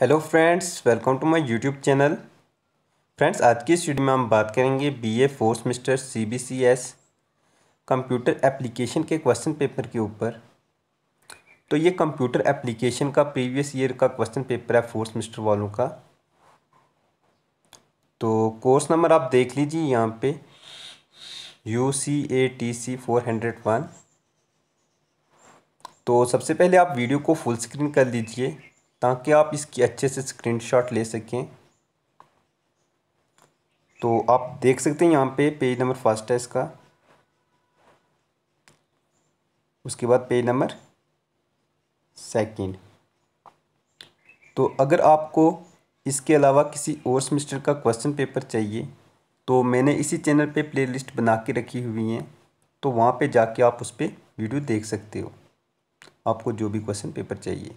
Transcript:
hello friends welcome to my YouTube channel friends आज की इस वीडियो में हम बात करेंगे BA fourth semester CBCS computer application के क्वेश्चन पेपर के ऊपर तो ये कंप्यूटर एप्लीकेशन का प्रीवियस ईयर का क्वेश्चन पेपर है फोर्थ सेमिस्टर वालों का तो कोर्स नंबर आप देख लीजिए यहाँ पे U C A T C four hundred one तो सबसे पहले आप वीडियो को फुल स्क्रीन कर लीजिए ताकि आप इसकी अच्छे से स्क्रीनशॉट ले सकें तो आप देख सकते हैं यहाँ पे पेज नंबर फर्स्ट है इसका उसके बाद पेज नंबर सेकंड तो अगर आपको इसके अलावा किसी और सेमिस्टर का क्वेश्चन पेपर चाहिए तो मैंने इसी चैनल पे प्लेलिस्ट बना के रखी हुई हैं तो वहाँ पे जाके आप उस पर वीडियो देख सकते हो आपको जो भी क्वेश्चन पेपर चाहिए